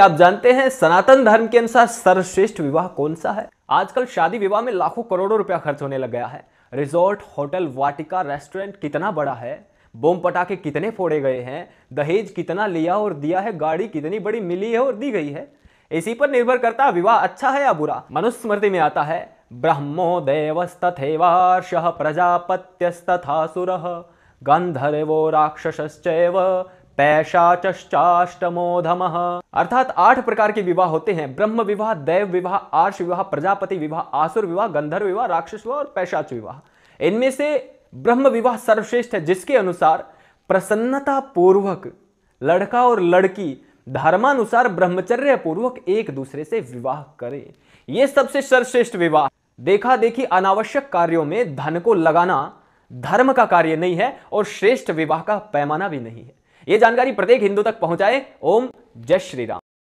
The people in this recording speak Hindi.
क्या आप जानते हैं सनातन धर्म के अनुसार सर्वश्रेष्ठ विवाह कौन सा है आजकल शादी विवाह में लाखों करोड़ों रुपया खर्च होने लग गया है रिजॉर्ट होटल वाटिका रेस्टोरेंट कितना बड़ा है बम पटाखे कितने फोड़े गए हैं दहेज कितना लिया और दिया है गाड़ी कितनी बड़ी मिली है और दी गई है इसी पर निर्भर करता विवाह अच्छा है या बुरा मनुस्मृति में आता है ब्रह्मो देवस्तथेवार्ष प्रजापत्यस्तथा सुर गंधर्वो राक्षसश्चैव पैशाचाष्टमोधम अर्थात आठ प्रकार के विवाह होते हैं ब्रह्म विवाह दैव विवाह आर्ष विवाह प्रजापति विवाह आसुर विवाह गंधर्व विवाह राक्षस विवाह और पैशाच विवाह इनमें से ब्रह्म विवाह सर्वश्रेष्ठ है जिसके अनुसार प्रसन्नता पूर्वक लड़का और लड़की धर्मानुसार ब्रह्मचर्य पूर्वक एक दूसरे से विवाह करें यह सबसे सर्वश्रेष्ठ विवाह देखा देखी अनावश्यक कार्यों में धन को लगाना धर्म का कार्य नहीं है और श्रेष्ठ विवाह का पैमाना भी नहीं है ये जानकारी प्रत्येक हिंदू तक पहुंचाए ओम जय श्री राम